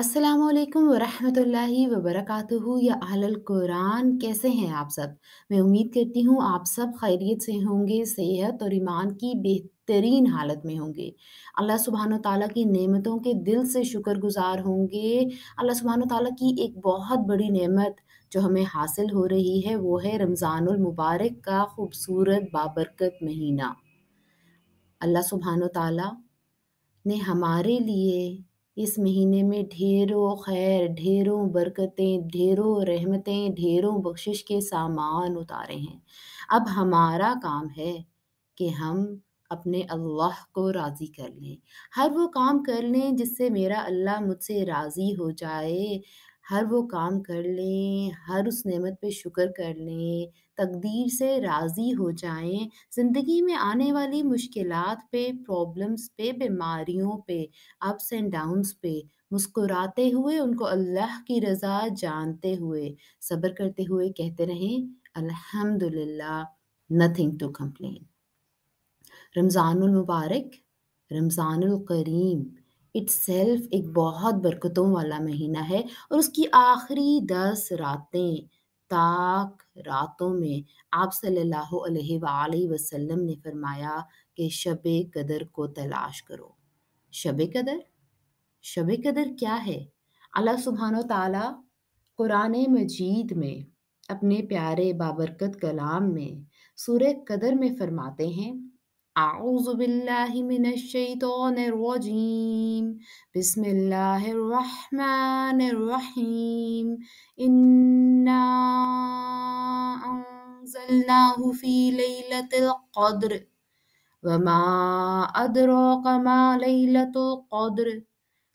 अस्सलाम वालेकुम वरहमतुल्लाहि वबरकातुहु या अहल कुरान कैसे हैं आप सब मैं उम्मीद करती हूँ आप सब खैरियत से होंगे सेहत और ईमान की बेहतरीन हालत में होंगे अल्लाह सुबहान ताली की नेमतों के दिल से शुक्रगुजार होंगे अल्लाह सुबहान ताली की एक बहुत बड़ी नेमत जो हमें हासिल हो रही है वो है रमज़ानमबारक का खूबसूरत बाबरकत महीना अल्लाह सुबहान ताली ने हमारे लिए इस महीने में ढेरों खैर ढेरों बरकतें ढेरों रहमतें ढेरों बख्शिश के सामान उतारे हैं अब हमारा काम है कि हम अपने अल्लाह को राज़ी कर लें हर वो काम कर लें जिससे मेरा अल्लाह मुझसे राज़ी हो जाए हर वो काम कर लें हर उस नेमत पे शुक्र कर लें तकदीर से राज़ी हो जाएं ज़िंदगी में आने वाली मुश्किल पे प्रॉब्लम्स पे बीमारियों पे अप्स एंड डाउन्स पे मुस्कुराते हुए उनको अल्लाह की रज़ा जानते हुए सब्र करते हुए कहते रहें अल्हम्दुलिल्लाह नथिंग टू कंप्लेन रमज़ानुल मुबारक रमज़ान करीम सेल्फ एक बहुत बरकतों वाला महीना है और उसकी आखिरी दस रातें ताक रातों में आप सल्लल्लाहु अलैहि वसल्लम ने फरमाया कि शब कदर को तलाश करो शब कदर शब कदर क्या है अल्लाह सुबहान तला कुरान मजीद में अपने प्यारे बाबरकत कलाम में सूर्य कदर में फरमाते हैं أعوذ بالله من الشيطان الرجيم بسم الله الرحمن الرحيم إنا أنزلناه في ليلة القدر وما أدراك ما ليلة القدر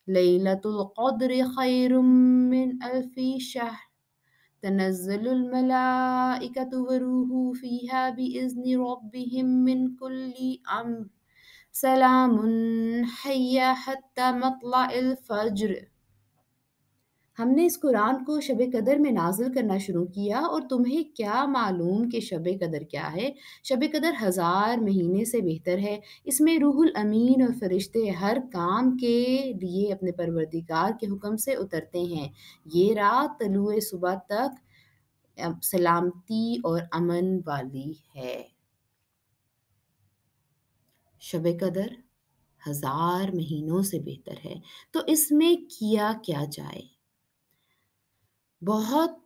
ليلة القدر خير من ألف شهر تنزل الملائكة وروه فيها بإذن ربهم من كل أمر سلام حيا حتى مطلع الفجر हमने इस कुरान को शब कदर में नाजिल करना शुरू किया और तुम्हें क्या मालूम कि शब कदर क्या है शब कदर हज़ार महीने से बेहतर है इसमें रूहुल अमीन और फरिश्ते हर काम के लिए अपने परवरदिगार के हुक्म से उतरते हैं ये रात तलुए सुबह तक सलामती और अमन वाली है शब कदर हज़ार महीनों से बेहतर है तो इसमें किया क्या जाए बहुत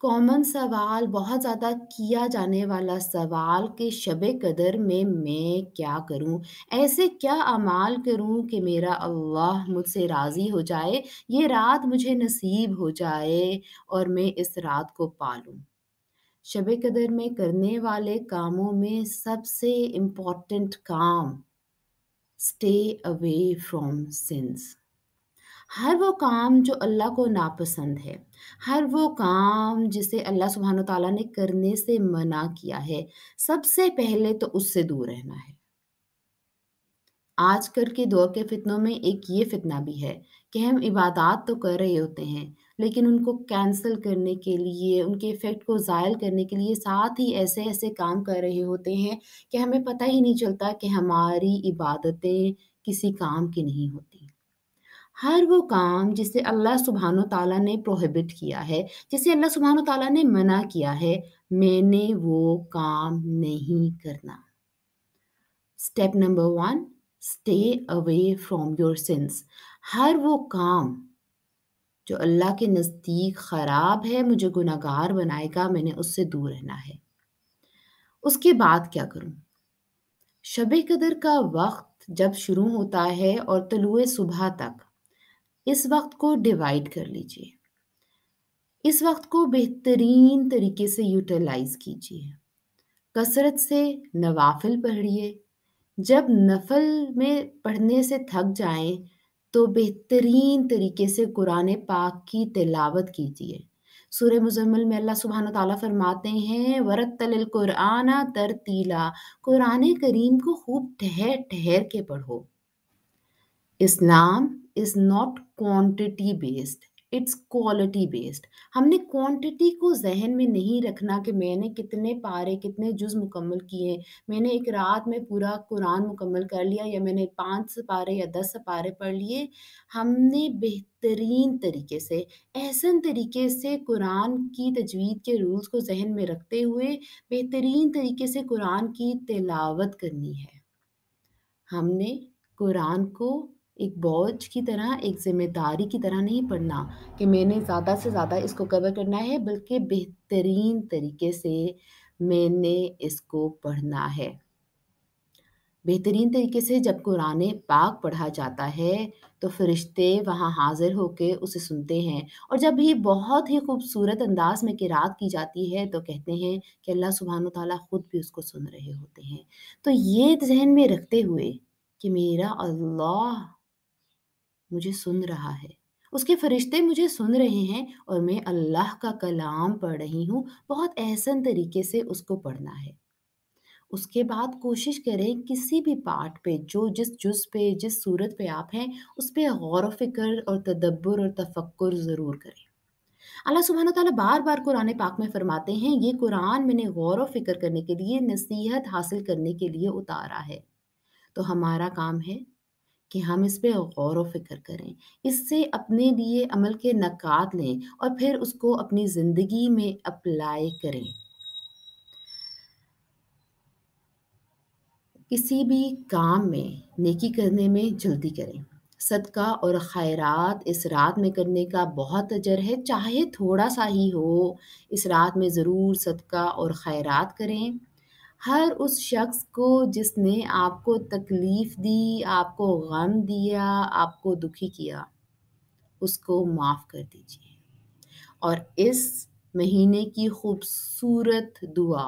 कॉमन सवाल बहुत ज़्यादा किया जाने वाला सवाल कि शब कदर में मैं क्या करूं ऐसे क्या अमाल करूं कि मेरा अल्लाह मुझसे राज़ी हो जाए ये रात मुझे नसीब हो जाए और मैं इस रात को पालूं शब कदर में करने वाले कामों में सबसे इम्पॉर्टेंट काम स्टे अवे फ्रॉम सिंस हर वो काम जो अल्लाह को नापसंद है हर वो काम जिसे अल्लाह सुबहान तला ने करने से मना किया है सबसे पहले तो उससे दूर रहना है आजकल के दौर के फितनों में एक ये फितना भी है कि हम इबादत तो कर रहे होते हैं लेकिन उनको कैंसिल करने के लिए उनके इफ़ेक्ट को ज़ायल करने के लिए साथ ही ऐसे ऐसे काम कर रहे होते हैं कि हमें पता ही नहीं चलता कि हमारी इबादतें किसी काम की नहीं होती हर वो काम जिसे अल्लाह सुबहान तला ने प्रोहिबिट किया है जिसे अल्लाह सुबहान तला ने मना किया है मैंने वो काम नहीं करना step number one stay away from your sins हर वो काम जो अल्लाह के नज़दीक ख़राब है मुझे गुनागार बनाएगा मैंने उससे दूर रहना है उसके बाद क्या करूं? शब कदर का वक्त जब शुरू होता है और तलुए सुबह तक इस वक्त को डिवाइड कर लीजिए इस वक्त को बेहतरीन तरीके से यूटिलाइज कीजिए कसरत से नवाफिल पढ़िए जब नफल में पढ़ने से थक जाएं तो बेहतरीन तरीके से कुरान पाक की तिलावत कीजिए सूर मुजम्मल में अल्लाह सुबहान तला फरमाते हैं वरत तल तर तरतीला कुरान करीम को खूब ठहर ठहर के पढ़ो Islam is not quantity based it's quality based हमने क्वांटिटी को जहन में नहीं रखना कि मैंने कितने पारे कितने जुज मुकम्मल किए मैंने एक रात में पूरा कुरान मुकम्मल कर लिया या मैंने पाँच पारे या दस पारे पढ़ लिए हमने बेहतरीन तरीके से एहसन तरीके से कुरान की तजवीद के रूल्स को जहन में रखते हुए बेहतरीन तरीके से कुरान की तिलावत करनी है हमने कुरान को एक बोझ की तरह एक जिम्मेदारी की तरह नहीं पढ़ना कि मैंने ज़्यादा से ज़्यादा इसको कवर करना है बल्कि बेहतरीन तरीके से मैंने इसको पढ़ना है बेहतरीन तरीके से जब कुरान पाक पढ़ा जाता है तो फरिश्ते वहाँ हाजिर होकर उसे सुनते हैं और जब ये बहुत ही खूबसूरत अंदाज में किरात की जाती है तो कहते हैं कि अल्लाह सुबहान तला ख़ुद भी उसको सुन रहे होते हैं तो ये जहन में रखते हुए कि मेरा अल्लाह मुझे सुन रहा है उसके फरिश्ते मुझे सुन रहे हैं और मैं अल्लाह का कलाम पढ़ रही हूँ बहुत एहसन तरीके से उसको पढ़ना है उसके बाद कोशिश करें किसी भी पार्ट पे जो जिस जुज पे जिस सूरत पे आप हैं उस पर गौर फिक्र और तदब्बर और तफक्र ज़रूर करें अल्लाह सुबहान ताली बार बार कुरान पाक में फरमाते हैं ये कुरान मैंने गौर फिक्र करने के लिए नसीहत हासिल करने के लिए उतारा है तो हमारा काम है कि हम इस पे गौर व फ़िक्र करें इससे अपने लिए अमल के नक़ात लें और फिर उसको अपनी ज़िंदगी में अप्लाई करें किसी भी काम में नेकी करने में जल्दी करें सदका और खैरात इस रात में करने का बहुत अजर है चाहे थोड़ा सा ही हो इस रात में ज़रूर सदका और खैरात करें हर उस शख्स को जिसने आपको तकलीफ़ दी आपको गम दिया आपको दुखी किया उसको माफ़ कर दीजिए और इस महीने की खूबसूरत दुआ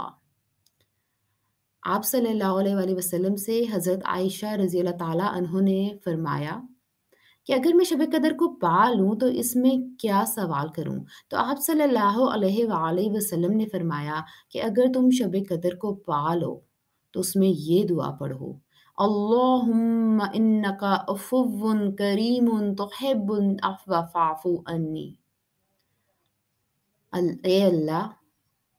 आप सल्लल्लाहु अलैहि वसल्लम से हज़रत आयशा रज़ी अल्लाह ताला ने फरमाया कि अगर मैं शब कदर को पा लूँ तो इसमें क्या सवाल करूँ तो आप सल्लल्लाहु अलैहि वसल्लम ने फरमाया कि अगर तुम शब कदर को पा लो तो उसमें ये दुआ पढ़ो अल्लाह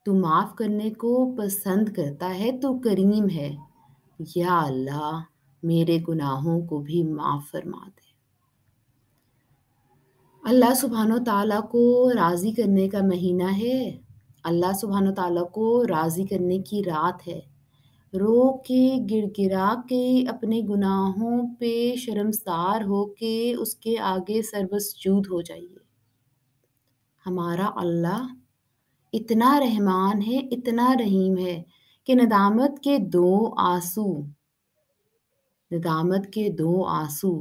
तू माफ़ करने को पसंद करता है तो करीम है या अल्लाह मेरे गुनाहों को भी माफ़ फरमा दे अल्लाह सुबहान ताला को राज़ी करने का महीना है अल्लाह सुबहान तला को राज़ी करने की रात है रो के गिड़गिड़ा के अपने गुनाहों पे शर्मसार हो के उसके आगे सरबसजूद हो जाइए हमारा अल्लाह इतना रहमान है इतना रहीम है कि नदामत के दो आंसू नदामत के दो आंसू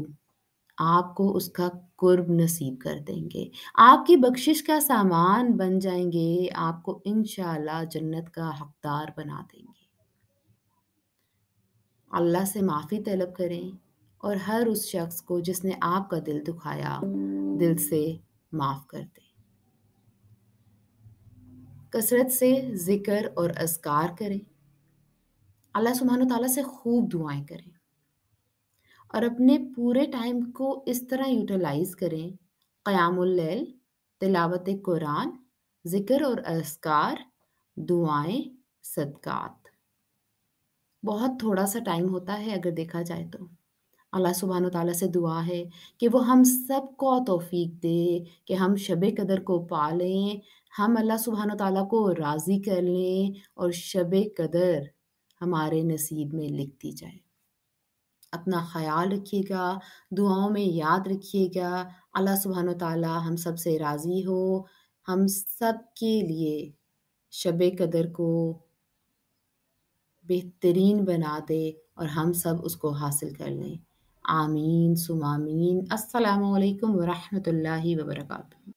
आपको उसका कुर्ब नसीब कर देंगे आपकी बख्शिश का सामान बन जाएंगे आपको इन जन्नत का हकदार बना देंगे अल्लाह से माफ़ी तलब करें और हर उस शख्स को जिसने आपका दिल दुखाया दिल से माफ़ कर दें कसरत से ज़िक्र और असकार करें अल्लाह सुबहान तला से खूब दुआएं करें और अपने पूरे टाइम को इस तरह यूटिलाइज करें क़्यामल तिलावत कुरान ज़िक्र और असकार दुआएं सदक़ात बहुत थोड़ा सा टाइम होता है अगर देखा जाए तो अल्लाह सुबहान तला से दुआ है कि वो हम सब को तोफ़ी दे कि हम शब कदर को पालें हम अल्लाह सुबहान तला को राज़ी कर लें और शब कदर हमारे नसीब में लिख दी जाए अपना ख्याल रखिएगा दुआओं में याद रखिएगा अल्लाह सुबहान तला हम सब से राज़ी हो हम सब के लिए शब कदर को बेहतरीन बना दे और हम सब उसको हासिल कर लें आमीन सुमामीन अस्सलाम वालेकुम वरहमतुल्लाहि वबरकातुहू